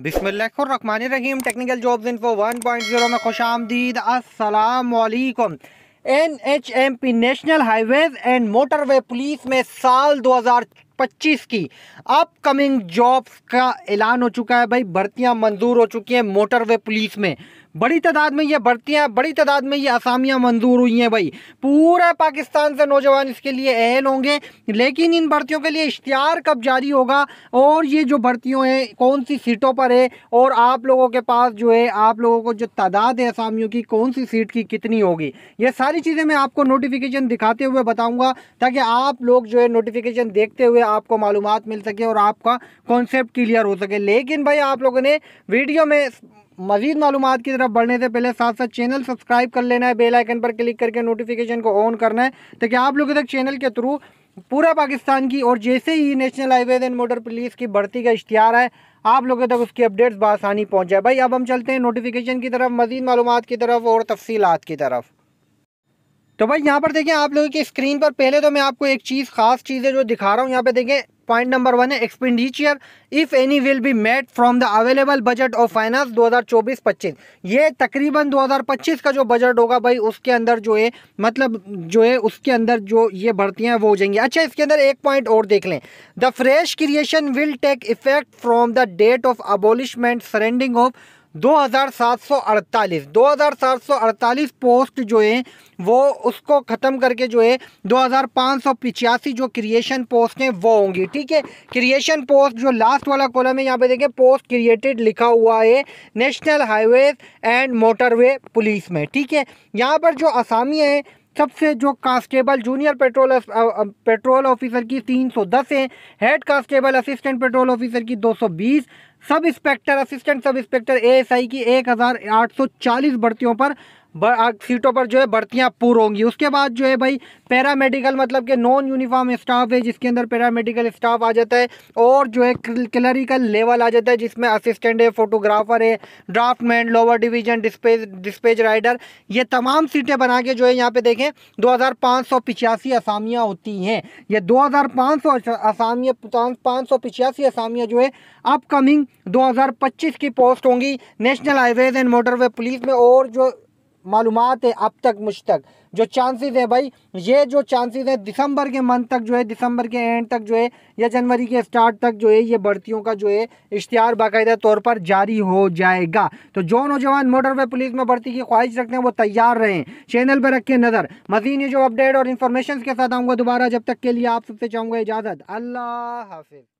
बिसमीम technical jobs info zero में खुश आमदीद असलकम N H M P national highways and motorway police में साल 2025 की अपकमिंग जॉब्स का ऐलान हो चुका है भाई भर्तियां मंजूर हो चुकी हैं मोटरवे पुलिस में बड़ी तादाद में ये भर्तियाँ बड़ी तादाद में ये असामियाँ मंजूर हुई हैं भाई पूरे पाकिस्तान से नौजवान इसके लिए अहल होंगे लेकिन इन भर्तियों के लिए इश्तहार कब जारी होगा और ये जो भर्तियों हैं कौन सी सीटों पर है और आप लोगों के पास जो है आप लोगों को जो तादाद है असामियों की कौन सी सीट की कितनी होगी ये सारी चीज़ें मैं आपको नोटिफिकेशन दिखाते हुए बताऊँगा ताकि आप लोग जो है नोटिफिकेशन देखते हुए आपको मालूम मिल सके और आपका कॉन्सेप्ट क्लियर हो सके लेकिन भाई आप लोगों ने वीडियो में मजीद मालूम की तरफ बढ़ने से पहले साथ साथ चैनल सब्सक्राइब कर लेना है बेल आइकन पर क्लिक करके नोटिफिकेशन को ऑन करना है ताकि आप लोगों तक चैनल के थ्रू पूरा पाकिस्तान की और जैसे ही national highway and motor police की बढ़ती का इश्तिहार है आप लोगों तक उसकी अपडेट्स बसानी पहुँच जाए भाई अब हम चलते हैं नोटिफिकेशन की तरफ मजीद मालूम की तरफ और तफसीत की तरफ तो भाई यहाँ पर देखें आप लोगों की स्क्रीन पर पहले तो मैं आपको एक चीज़ ख़ास चीज़ है जो दिखा रहा हूँ यहाँ पे देखें पॉइंट नंबर वन है expenditure if any will be made from the available budget of finance 2024-25 ये तकरीबन 2025 का जो बजट होगा भाई उसके अंदर जो है मतलब जो है उसके अंदर जो ये भर्तियां वो हो जाएंगी अच्छा इसके अंदर एक पॉइंट और देख लें the fresh creation will take effect from the date of abolishment surrendering of 2748 post जो है वो उसको ख़त्म करके जो है दो जो क्रिएशन पोस्ट हैं वो होंगी ठीक है क्रिएशन पोस्ट जो लास्ट वाला कॉलम है यहाँ पे देखें पोस्ट क्रिएटेड लिखा हुआ है national highways and motorway police में ठीक है यहाँ पर जो असामियाँ हैं सबसे जो constable junior patrol patrol officer की 310 है head constable assistant patrol officer की 220 sub inspector assistant sub inspector ASI की 1840 भर्तियों पर सीटों पर जो है भर्तियाँ पूर होंगी उसके बाद जो है भाई पैरामेडिकल मतलब के नॉन यूनिफॉर्म स्टाफ है जिसके अंदर पैरामेडिकल स्टाफ आ जाता है और जो है क्लरिकल लेवल आ जाता है जिसमें असिस्टेंट है फोटोग्राफर है draftsman lower division dispatch dispatch rider ये तमाम सीटें बना के जो है यहाँ पे देखें दो हज़ार पाँच सौ पिचासी असामियाँ होती हैं ये दो हज़ार पाँच सौ असामियाँ पाँच सौ पिचासी असामियाँ जो है अपकमिंग दो हज़ार पच्चीस की पोस्ट होंगी national highways and motorway police में और जो मालूम है अब तक मुझ तक जो चांसेस है भाई ये जो चांसेस है दिसंबर के मंथ तक जो है दिसंबर के एंड तक जो है या जनवरी के स्टार्ट तक जो है ये भर्तियों का जो है इश्तहार बाकायदा तौर पर जारी हो जाएगा तो जो नौजवान मोटर वे पुलिस में भर्ती की ख्वाहिश रखते हैं वो तैयार रहें चैनल पर रखें नज़र मजीद ये जो अपडेट और इन्फॉर्मेशन के साथ आऊँगा दोबारा जब तक के लिए आप सबसे चाहूँगा इजाज़त अल्लाह हाफिज़